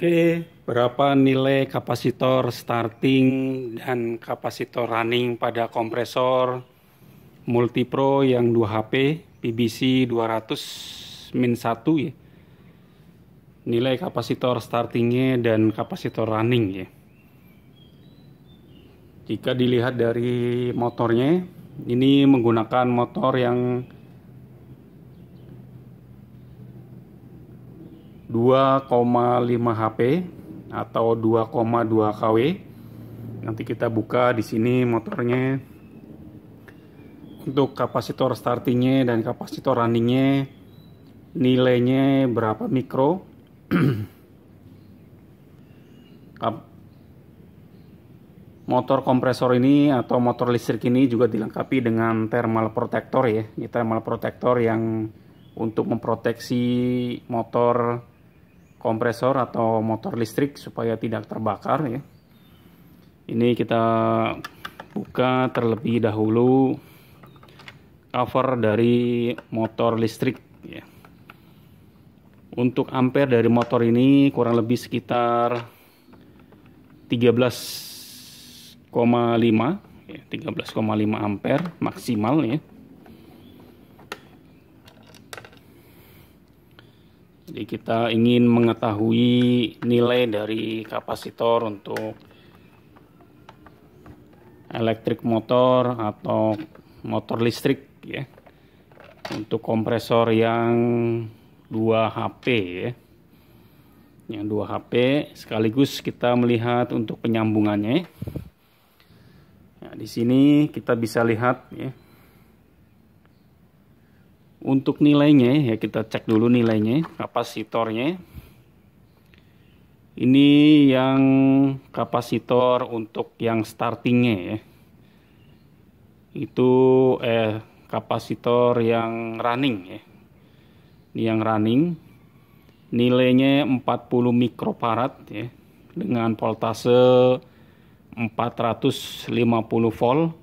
Oke, berapa nilai kapasitor starting dan kapasitor running pada kompresor Multipro yang 2 HP PBC 200 min 1 ya. Nilai kapasitor startingnya dan kapasitor running ya. Jika dilihat dari motornya, ini menggunakan motor yang 2,5 HP atau 2,2 kW. Nanti kita buka di sini motornya. Untuk kapasitor startingnya dan kapasitor runningnya nilainya berapa mikro. motor kompresor ini atau motor listrik ini juga dilengkapi dengan thermal protector ya. Ini thermal protector yang untuk memproteksi motor kompresor atau motor listrik supaya tidak terbakar ya. Ini kita buka terlebih dahulu cover dari motor listrik ya. Untuk ampere dari motor ini kurang lebih sekitar 13,5 ya, 13,5 ampere maksimal ya. Jadi kita ingin mengetahui nilai dari kapasitor untuk elektrik motor atau motor listrik ya. Untuk kompresor yang 2 HP ya. Yang 2 HP sekaligus kita melihat untuk penyambungannya. Nah, di sini kita bisa lihat ya untuk nilainya ya kita cek dulu nilainya kapasitornya. Ini yang kapasitor untuk yang startingnya ya. Itu eh kapasitor yang running ya. Ini yang running nilainya 40 mikrofarad ya dengan voltase 450 volt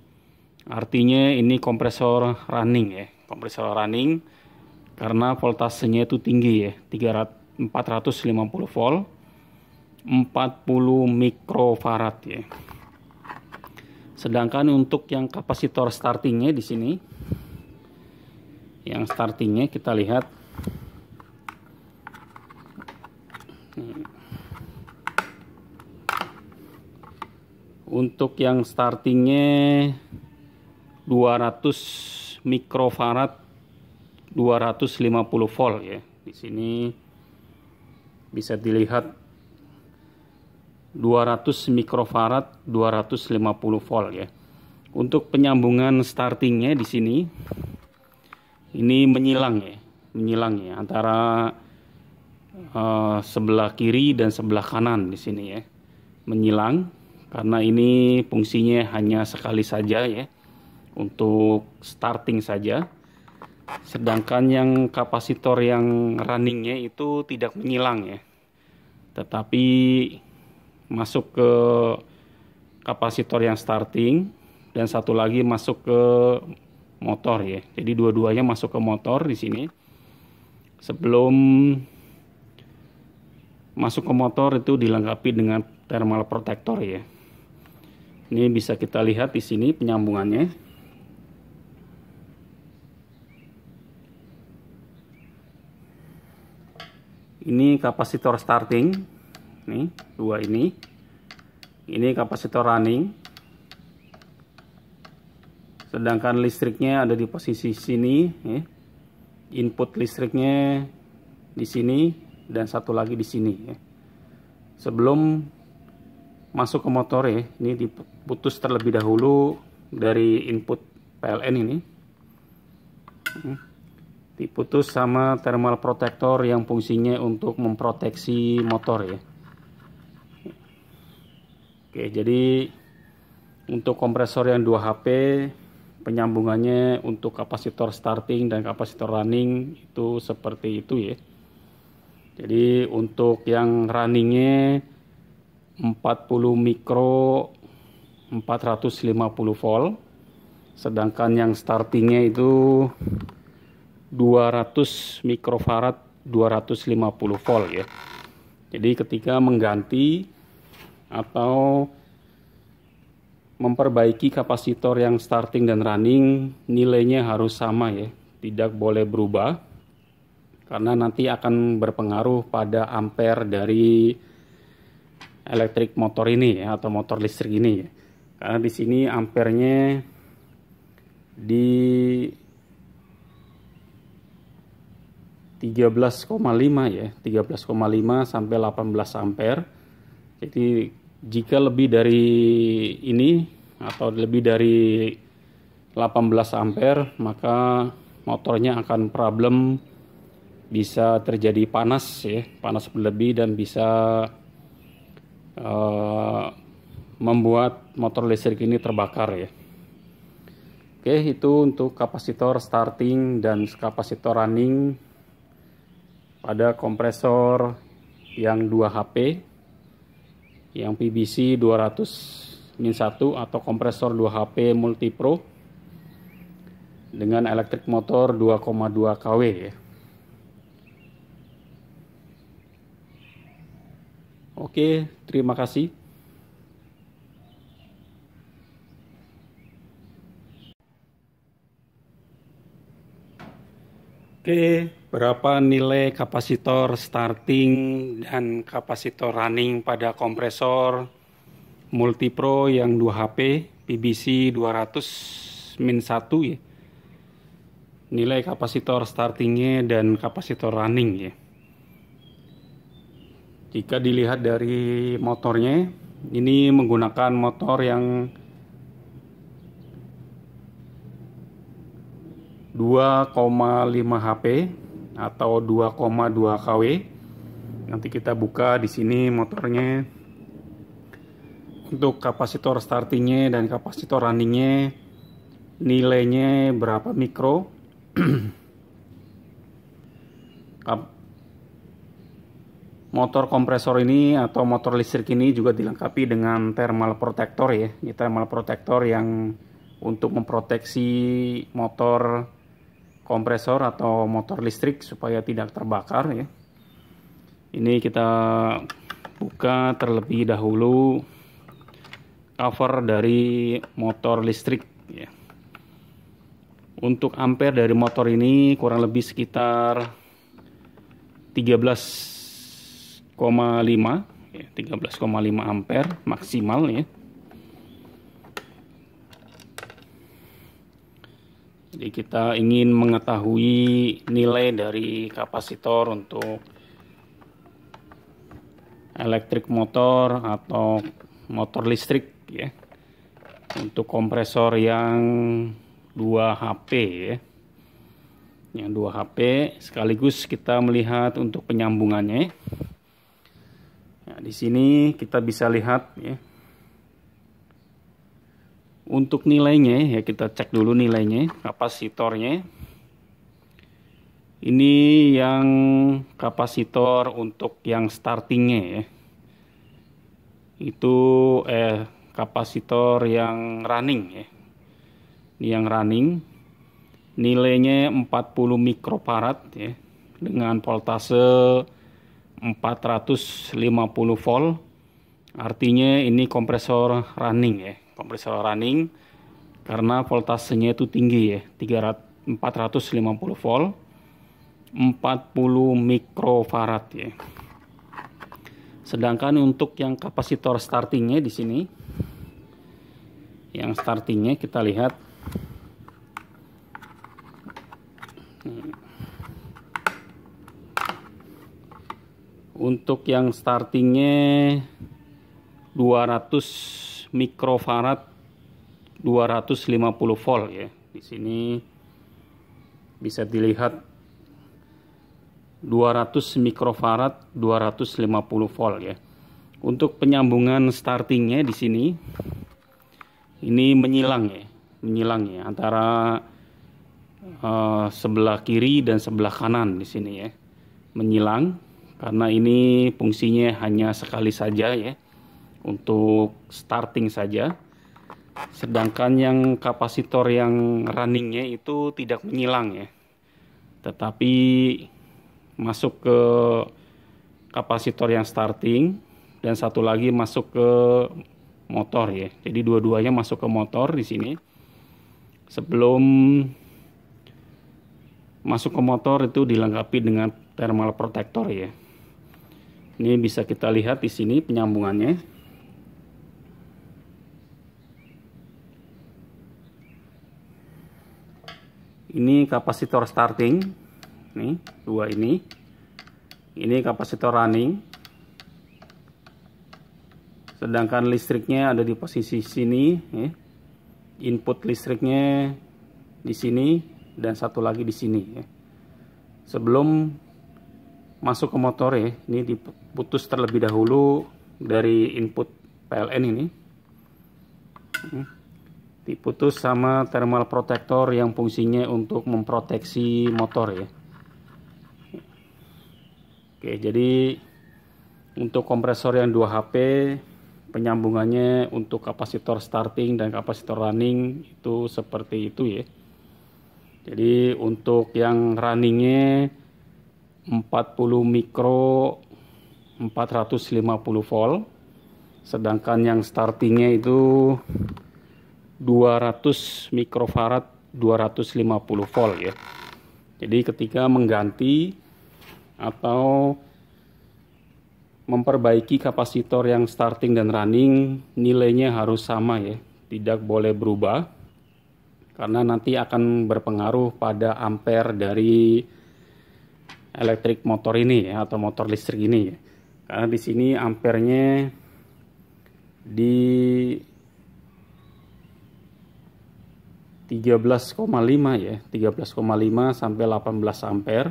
artinya ini kompresor running ya kompresor running karena voltasenya itu tinggi ya 450 volt 40 mikrofarad ya sedangkan untuk yang kapasitor startingnya di sini yang startingnya kita lihat untuk yang startingnya 200 mikrofarad 250 volt ya. Di sini bisa dilihat 200 mikrofarad 250 volt ya. Untuk penyambungan startingnya di sini ini menyilang ya, menyilang ya antara uh, sebelah kiri dan sebelah kanan di sini ya. Menyilang karena ini fungsinya hanya sekali saja ya untuk starting saja. Sedangkan yang kapasitor yang runningnya itu tidak menghilang ya. Tetapi masuk ke kapasitor yang starting dan satu lagi masuk ke motor ya. Jadi dua-duanya masuk ke motor di sini. Sebelum masuk ke motor itu dilengkapi dengan thermal protector ya. Ini bisa kita lihat di sini penyambungannya. ini kapasitor starting nih dua ini ini kapasitor running sedangkan listriknya ada di posisi sini ya. input listriknya di sini dan satu lagi di sini ya. sebelum masuk ke motor ya ini diputus terlebih dahulu dari input PLN ini hmm diputus sama thermal protector yang fungsinya untuk memproteksi motor ya oke jadi untuk kompresor yang 2 HP penyambungannya untuk kapasitor starting dan kapasitor running itu seperti itu ya jadi untuk yang runningnya 40 mikro 450 volt sedangkan yang startingnya itu 200 mikrofarad 250 volt ya jadi ketika mengganti atau memperbaiki kapasitor yang starting dan running nilainya harus sama ya tidak boleh berubah karena nanti akan berpengaruh pada ampere dari elektrik motor ini ya atau motor listrik ini ya. Karena di sini ampernya di 13,5 ya, 13,5 sampai 18 ampere. Jadi jika lebih dari ini atau lebih dari 18 ampere, maka motornya akan problem bisa terjadi panas ya, panas berlebih dan bisa uh, membuat motor listrik ini terbakar ya. Oke, itu untuk kapasitor starting dan kapasitor running ada kompresor yang 2 HP yang PBC 200 min 1 atau kompresor 2 HP multipro dengan elektrik motor 2,2 kW ya. Oke, terima kasih. Oke, berapa nilai kapasitor starting dan kapasitor running pada kompresor Multipro yang 2 HP PBC 200 min 1 ya. Nilai kapasitor startingnya dan kapasitor running ya. Jika dilihat dari motornya, ini menggunakan motor yang 2,5 HP atau 2,2 kW. Nanti kita buka di sini motornya. Untuk kapasitor startingnya dan kapasitor runningnya nilainya berapa mikro. motor kompresor ini atau motor listrik ini juga dilengkapi dengan thermal protector ya. Ini thermal protector yang untuk memproteksi motor kompresor atau motor listrik supaya tidak terbakar ya. Ini kita buka terlebih dahulu cover dari motor listrik ya. Untuk ampere dari motor ini kurang lebih sekitar 13,5 ya, 13,5 ampere maksimal ya. Jadi kita ingin mengetahui nilai dari kapasitor untuk elektrik motor atau motor listrik ya. Untuk kompresor yang 2 HP ya. Yang 2 HP sekaligus kita melihat untuk penyambungannya. Ya, di sini kita bisa lihat ya untuk nilainya ya kita cek dulu nilainya kapasitornya. Ini yang kapasitor untuk yang startingnya ya. Itu eh kapasitor yang running ya. Ini yang running nilainya 40 mikrofarad ya dengan voltase 450 volt artinya ini kompresor running ya kompresor running karena voltasenya itu tinggi ya 450 volt 40 mikrofarad ya sedangkan untuk yang kapasitor startingnya di sini yang startingnya kita lihat untuk yang startingnya 200 mikrofarad 250 volt ya. Di sini bisa dilihat 200 mikrofarad 250 volt ya. Untuk penyambungan startingnya di sini ini menyilang ya, menyilang ya antara uh, sebelah kiri dan sebelah kanan di sini ya. Menyilang karena ini fungsinya hanya sekali saja ya untuk starting saja. Sedangkan yang kapasitor yang runningnya itu tidak menghilang ya. Tetapi masuk ke kapasitor yang starting dan satu lagi masuk ke motor ya. Jadi dua-duanya masuk ke motor di sini. Sebelum masuk ke motor itu dilengkapi dengan thermal protector ya. Ini bisa kita lihat di sini penyambungannya. ini kapasitor starting nih dua ini ini kapasitor running sedangkan listriknya ada di posisi sini ya. input listriknya di sini dan satu lagi di sini ya. sebelum masuk ke motor ya ini diputus terlebih dahulu dari input PLN ini hmm diputus sama thermal protector yang fungsinya untuk memproteksi motor ya oke jadi untuk kompresor yang 2 HP penyambungannya untuk kapasitor starting dan kapasitor running itu seperti itu ya jadi untuk yang runningnya 40 mikro 450 volt sedangkan yang startingnya itu 200 mikrofarad 250 volt ya. Jadi ketika mengganti atau memperbaiki kapasitor yang starting dan running nilainya harus sama ya, tidak boleh berubah karena nanti akan berpengaruh pada ampere dari elektrik motor ini ya, atau motor listrik ini ya. Karena di sini ampernya di 13,5 ya, 13,5 sampai 18 ampere.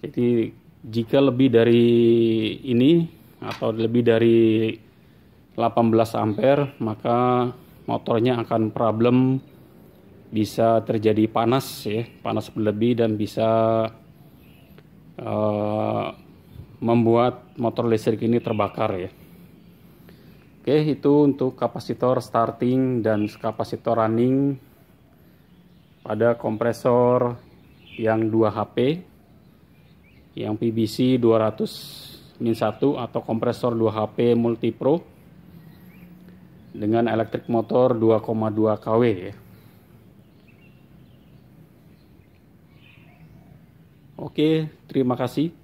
Jadi jika lebih dari ini atau lebih dari 18 ampere, maka motornya akan problem bisa terjadi panas ya, panas berlebih dan bisa uh, membuat motor listrik ini terbakar ya. Oke, itu untuk kapasitor starting dan kapasitor running pada kompresor yang 2 HP yang PVC 200 min 1 atau kompresor 2 HP multipro dengan elektrik motor 2,2 kW ya. Oke, terima kasih.